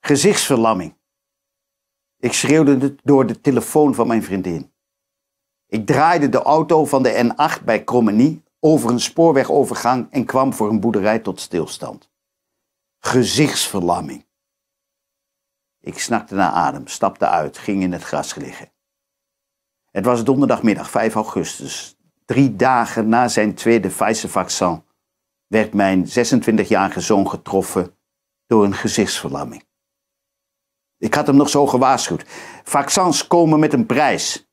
Gezichtsverlamming. Ik schreeuwde door de telefoon van mijn vriendin. Ik draaide de auto van de N8 bij Krommenie over een spoorwegovergang en kwam voor een boerderij tot stilstand. Gezichtsverlamming. Ik snakte naar adem, stapte uit, ging in het gras liggen. Het was donderdagmiddag 5 augustus, drie dagen na zijn tweede Pfizer-vaccin werd mijn 26-jarige zoon getroffen door een gezichtsverlamming. Ik had hem nog zo gewaarschuwd. Vaccins komen met een prijs.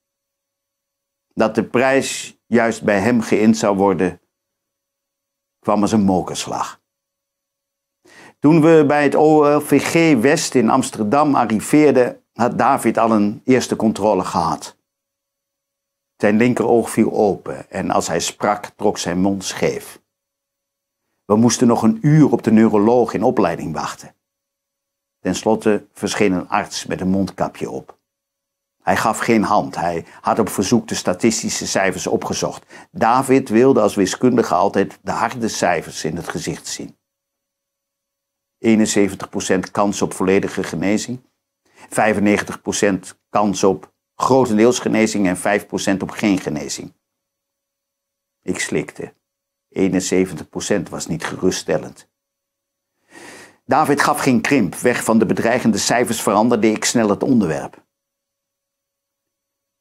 Dat de prijs juist bij hem geïnd zou worden, kwam als een mokerslag. Toen we bij het OLVG West in Amsterdam arriveerden, had David al een eerste controle gehad. Zijn linkeroog viel open en als hij sprak trok zijn mond scheef. We moesten nog een uur op de neuroloog in opleiding wachten. Ten slotte verscheen een arts met een mondkapje op. Hij gaf geen hand. Hij had op verzoek de statistische cijfers opgezocht. David wilde als wiskundige altijd de harde cijfers in het gezicht zien. 71% kans op volledige genezing, 95% kans op grotendeels genezing en 5% op geen genezing. Ik slikte. 71% was niet geruststellend. David gaf geen krimp. Weg van de bedreigende cijfers veranderde ik snel het onderwerp.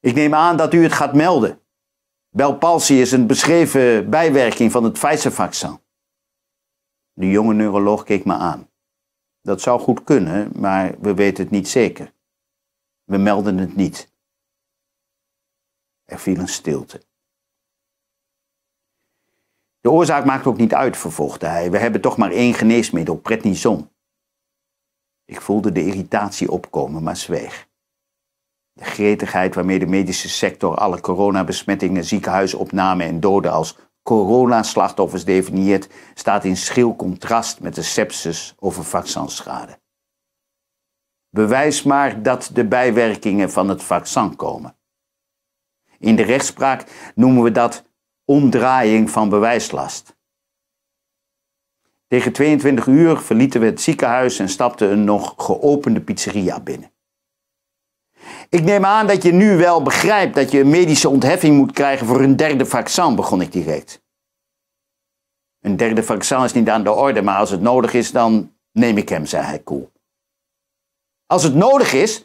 Ik neem aan dat u het gaat melden. Belpalsie is een beschreven bijwerking van het Pfizer-vaccin. De jonge neuroloog keek me aan. Dat zou goed kunnen, maar we weten het niet zeker. We melden het niet. Er viel een stilte. De oorzaak maakt ook niet uit, vervolgde hij. We hebben toch maar één geneesmiddel, prednison. Ik voelde de irritatie opkomen, maar zweeg. De gretigheid waarmee de medische sector alle coronabesmettingen, ziekenhuisopnamen en doden als coronaslachtoffers definieert, staat in schil contrast met de sepsis over vaccinschade. Bewijs maar dat de bijwerkingen van het vaccin komen. In de rechtspraak noemen we dat omdraaiing van bewijslast. Tegen 22 uur verlieten we het ziekenhuis en stapten een nog geopende pizzeria binnen. Ik neem aan dat je nu wel begrijpt dat je een medische ontheffing moet krijgen voor een derde vaccin, begon ik direct. Een derde vaccin is niet aan de orde, maar als het nodig is, dan neem ik hem, zei hij koel. Als het nodig is,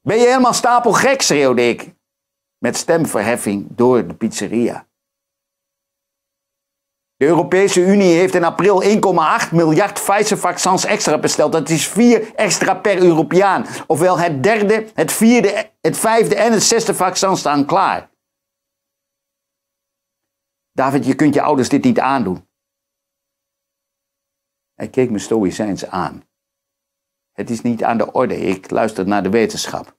ben je helemaal stapelgek, schreeuwde ik, met stemverheffing door de pizzeria. De Europese Unie heeft in april 1,8 miljard Pfizer-vaccins extra besteld. Dat is vier extra per Europeaan. Ofwel het derde, het vierde, het vijfde en het zesde vaccin staan klaar. David, je kunt je ouders dit niet aandoen. Hij keek me stoïcijns aan. Het is niet aan de orde, ik luister naar de wetenschap.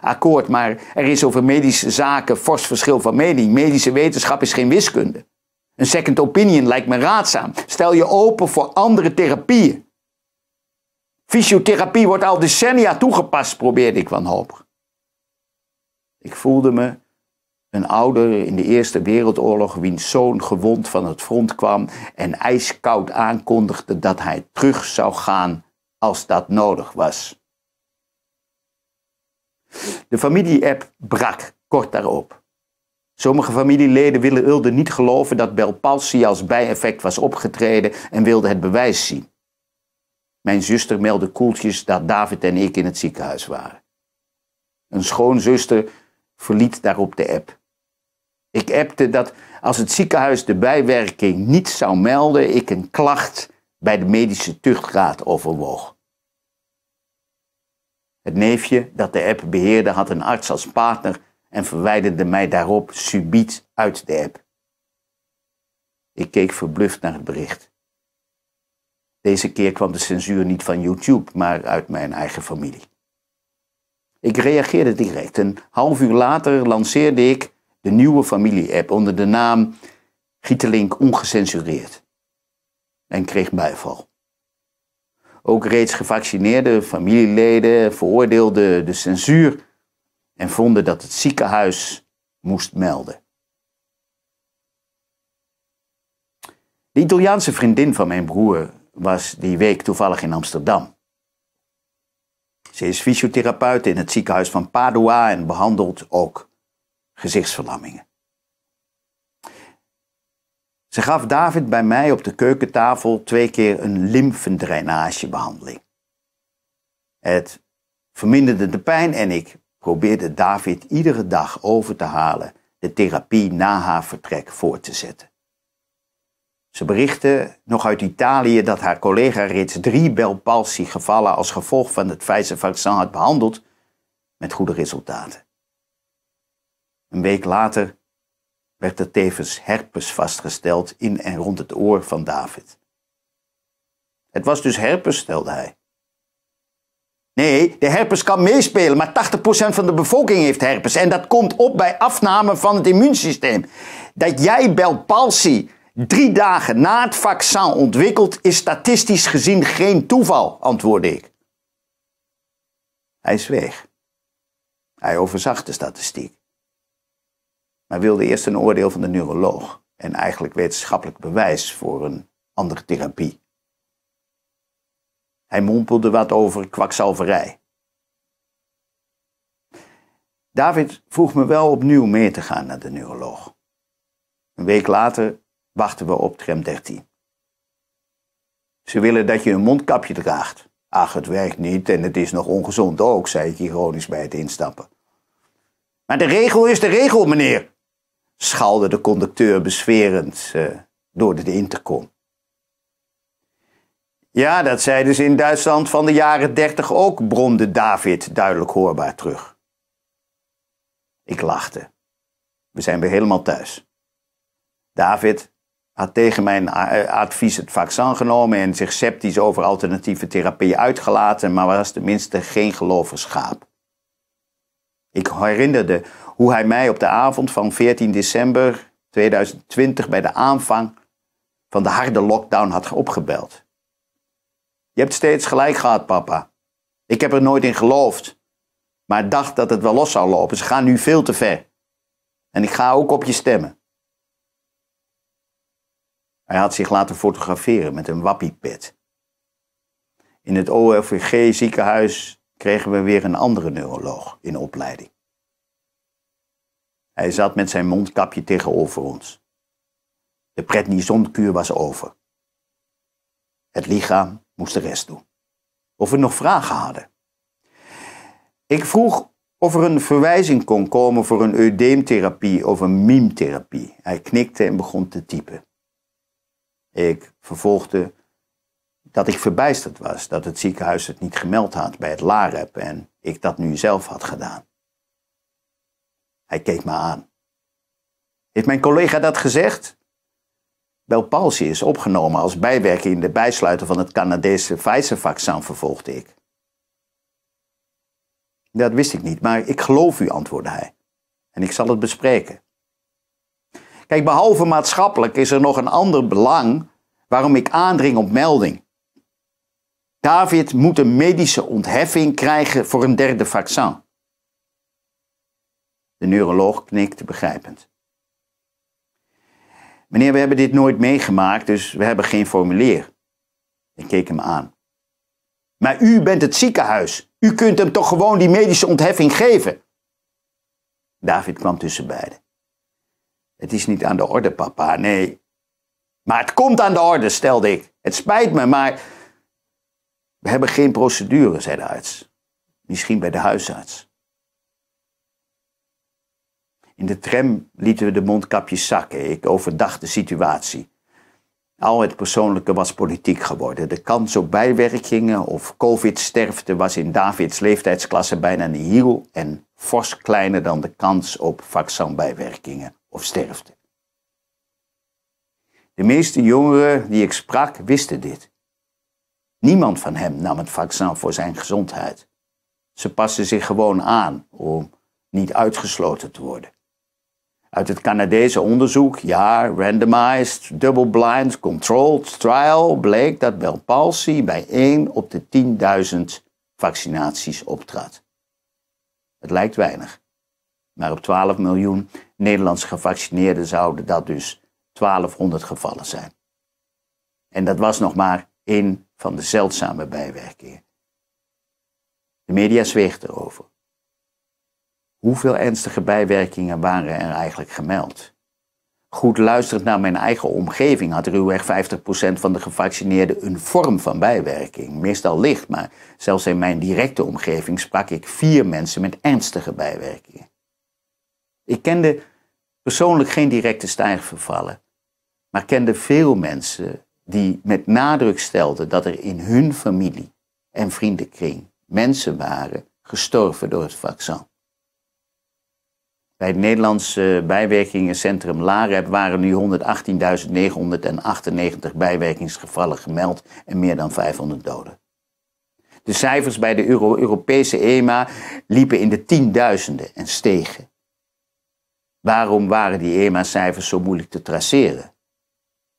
Akkoord, maar er is over medische zaken fors verschil van mening. Medische wetenschap is geen wiskunde. Een second opinion lijkt me raadzaam. Stel je open voor andere therapieën. Fysiotherapie wordt al decennia toegepast, probeerde ik wanhopig. Ik voelde me een ouder in de Eerste Wereldoorlog, wiens zoon gewond van het front kwam en ijskoud aankondigde dat hij terug zou gaan als dat nodig was. De familie-app brak kort daarop. Sommige familieleden wilden niet geloven dat Belpalsi als bijeffect was opgetreden en wilden het bewijs zien. Mijn zuster meldde koeltjes dat David en ik in het ziekenhuis waren. Een schoonzuster verliet daarop de app. Ik appte dat als het ziekenhuis de bijwerking niet zou melden, ik een klacht bij de medische tuchtraad overwoog. Het neefje dat de app beheerde had een arts als partner en verwijderde mij daarop subiet uit de app. Ik keek verbluft naar het bericht. Deze keer kwam de censuur niet van YouTube, maar uit mijn eigen familie. Ik reageerde direct. Een half uur later lanceerde ik de nieuwe familie-app onder de naam Gietelink Ongecensureerd en kreeg bijval. Ook reeds gevaccineerde familieleden veroordeelden de censuur en vonden dat het ziekenhuis moest melden. De Italiaanse vriendin van mijn broer was die week toevallig in Amsterdam. Ze is fysiotherapeut in het ziekenhuis van Padua en behandelt ook gezichtsverlammingen. Ze gaf David bij mij op de keukentafel twee keer een lymfendrainagebehandeling. Het verminderde de pijn en ik probeerde David iedere dag over te halen de therapie na haar vertrek voort te zetten. Ze berichtte nog uit Italië dat haar collega reeds drie belpalsie gevallen als gevolg van het Pfizer-vaccin had behandeld met goede resultaten. Een week later werd er tevens herpes vastgesteld in en rond het oor van David. Het was dus herpes, stelde hij. Nee, de herpes kan meespelen, maar 80% van de bevolking heeft herpes. En dat komt op bij afname van het immuunsysteem. Dat jij belpalsie palsie drie dagen na het vaccin ontwikkelt, is statistisch gezien geen toeval, antwoordde ik. Hij zweeg. Hij overzag de statistiek. Maar wilde eerst een oordeel van de neuroloog en eigenlijk wetenschappelijk bewijs voor een andere therapie. Hij mompelde wat over kwakzalverij. David vroeg me wel opnieuw mee te gaan naar de neuroloog. Een week later wachten we op tram 13. Ze willen dat je een mondkapje draagt. Ach, het werkt niet en het is nog ongezond ook, zei ik ironisch bij het instappen. Maar de regel is de regel, meneer, schalde de conducteur besferend eh, door de intercom. Ja, dat zeiden dus ze in Duitsland van de jaren dertig ook, bromde David duidelijk hoorbaar terug. Ik lachte. We zijn weer helemaal thuis. David had tegen mijn eh, advies het vaccin genomen en zich sceptisch over alternatieve therapie uitgelaten, maar was tenminste geen gelovenschaap. Ik herinnerde hoe hij mij op de avond van 14 december 2020 bij de aanvang van de harde lockdown had opgebeld. Je hebt steeds gelijk gehad, papa. Ik heb er nooit in geloofd, maar dacht dat het wel los zou lopen. Ze gaan nu veel te ver. En ik ga ook op je stemmen. Hij had zich laten fotograferen met een wappiepet. In het OFG ziekenhuis kregen we weer een andere neuroloog in opleiding. Hij zat met zijn mondkapje tegenover ons. De prednisonkuur was over. Het lichaam moest de rest doen. Of we nog vragen hadden. Ik vroeg of er een verwijzing kon komen voor een eudeemtherapie of een miemtherapie. Hij knikte en begon te typen. Ik vervolgde dat ik verbijsterd was dat het ziekenhuis het niet gemeld had bij het LAREP en ik dat nu zelf had gedaan. Hij keek me aan. Heeft mijn collega dat gezegd? Belpalsy is opgenomen als bijwerking in de bijsluiter van het Canadese Pfizer-vaccin, vervolgde ik. Dat wist ik niet, maar ik geloof u, antwoordde hij. En ik zal het bespreken. Kijk, behalve maatschappelijk is er nog een ander belang waarom ik aandring op melding. David moet een medische ontheffing krijgen voor een derde vaccin. De neuroloog knikte begrijpend. Meneer, we hebben dit nooit meegemaakt, dus we hebben geen formulier. Ik keek hem aan. Maar u bent het ziekenhuis. U kunt hem toch gewoon die medische ontheffing geven? David kwam tussen beiden. Het is niet aan de orde, papa, nee. Maar het komt aan de orde, stelde ik. Het spijt me, maar. We hebben geen procedure, zei de arts. Misschien bij de huisarts. In de tram lieten we de mondkapjes zakken. Ik overdacht de situatie. Al het persoonlijke was politiek geworden. De kans op bijwerkingen of covid-sterfte was in Davids leeftijdsklasse bijna nihil en fors kleiner dan de kans op vaccinbijwerkingen of sterfte. De meeste jongeren die ik sprak wisten dit. Niemand van hem nam het vaccin voor zijn gezondheid. Ze pasten zich gewoon aan om niet uitgesloten te worden. Uit het Canadese onderzoek, ja, randomized, double-blind, controlled trial, bleek dat Belpalsy bij 1 op de 10.000 vaccinaties optrad. Het lijkt weinig. Maar op 12 miljoen Nederlandse gevaccineerden zouden dat dus 1200 gevallen zijn. En dat was nog maar één van de zeldzame bijwerkingen. De media zweeg erover. Hoeveel ernstige bijwerkingen waren er eigenlijk gemeld? Goed luisterend naar mijn eigen omgeving had ruwweg 50% van de gevaccineerden een vorm van bijwerking, meestal licht, maar zelfs in mijn directe omgeving sprak ik vier mensen met ernstige bijwerkingen. Ik kende persoonlijk geen directe stijgvervallen, maar kende veel mensen die met nadruk stelden dat er in hun familie en vriendenkring mensen waren gestorven door het vaccin. Bij het Nederlandse bijwerkingencentrum LAREP waren nu 118.998 bijwerkingsgevallen gemeld en meer dan 500 doden. De cijfers bij de Europese EMA liepen in de tienduizenden en stegen. Waarom waren die EMA-cijfers zo moeilijk te traceren?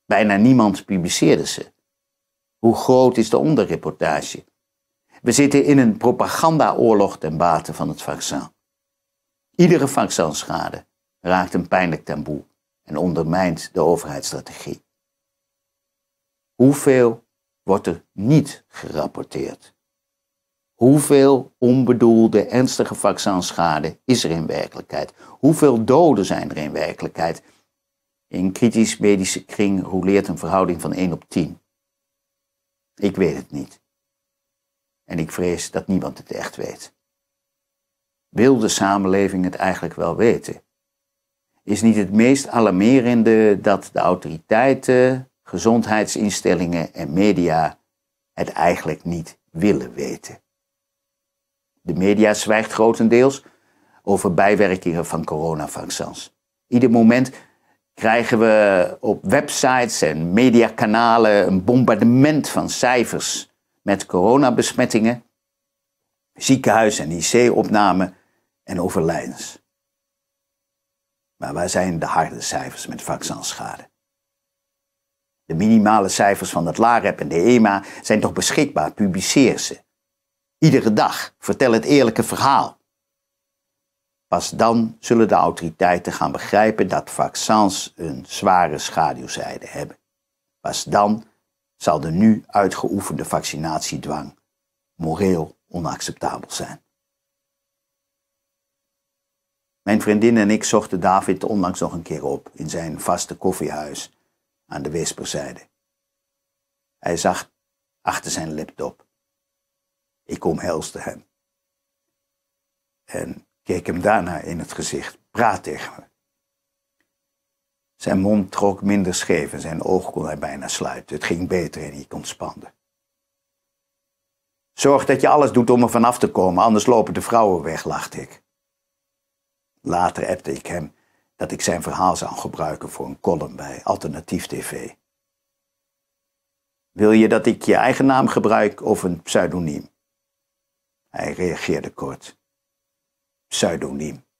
Bijna niemand publiceerde ze. Hoe groot is de onderreportage? We zitten in een propagandaoorlog ten bate van het vaccin. Iedere vaccinschade raakt een pijnlijk taboe en ondermijnt de overheidsstrategie. Hoeveel wordt er niet gerapporteerd? Hoeveel onbedoelde ernstige vaccinschade is er in werkelijkheid? Hoeveel doden zijn er in werkelijkheid? In kritisch medische kring roleert een verhouding van 1 op 10. Ik weet het niet. En ik vrees dat niemand het echt weet. Wil de samenleving het eigenlijk wel weten? Is niet het meest alarmerende dat de autoriteiten, gezondheidsinstellingen en media het eigenlijk niet willen weten? De media zwijgt grotendeels over bijwerkingen van coronavaccins. Ieder moment krijgen we op websites en mediakanalen een bombardement van cijfers met coronabesmettingen, ziekenhuis- en IC-opnamen en overlijdens. Maar waar zijn de harde cijfers met vaccinschade? De minimale cijfers van het LAREP en de EMA zijn toch beschikbaar, publiceer ze. Iedere dag, vertel het eerlijke verhaal. Pas dan zullen de autoriteiten gaan begrijpen dat vaccins een zware schaduwzijde hebben. Pas dan zal de nu uitgeoefende vaccinatiedwang moreel onacceptabel zijn. Mijn vriendin en ik zochten David onlangs nog een keer op in zijn vaste koffiehuis aan de Wesperzijde. Hij zag achter zijn laptop. Ik omhelste hem. En keek hem daarna in het gezicht. Praat tegen me. Zijn mond trok minder scheef en zijn oog kon hij bijna sluiten. Het ging beter en ik ontspande. Zorg dat je alles doet om er vanaf te komen, anders lopen de vrouwen weg, lachte ik. Later appte ik hem dat ik zijn verhaal zou gebruiken voor een column bij Alternatief TV. Wil je dat ik je eigen naam gebruik of een pseudoniem? Hij reageerde kort. Pseudoniem.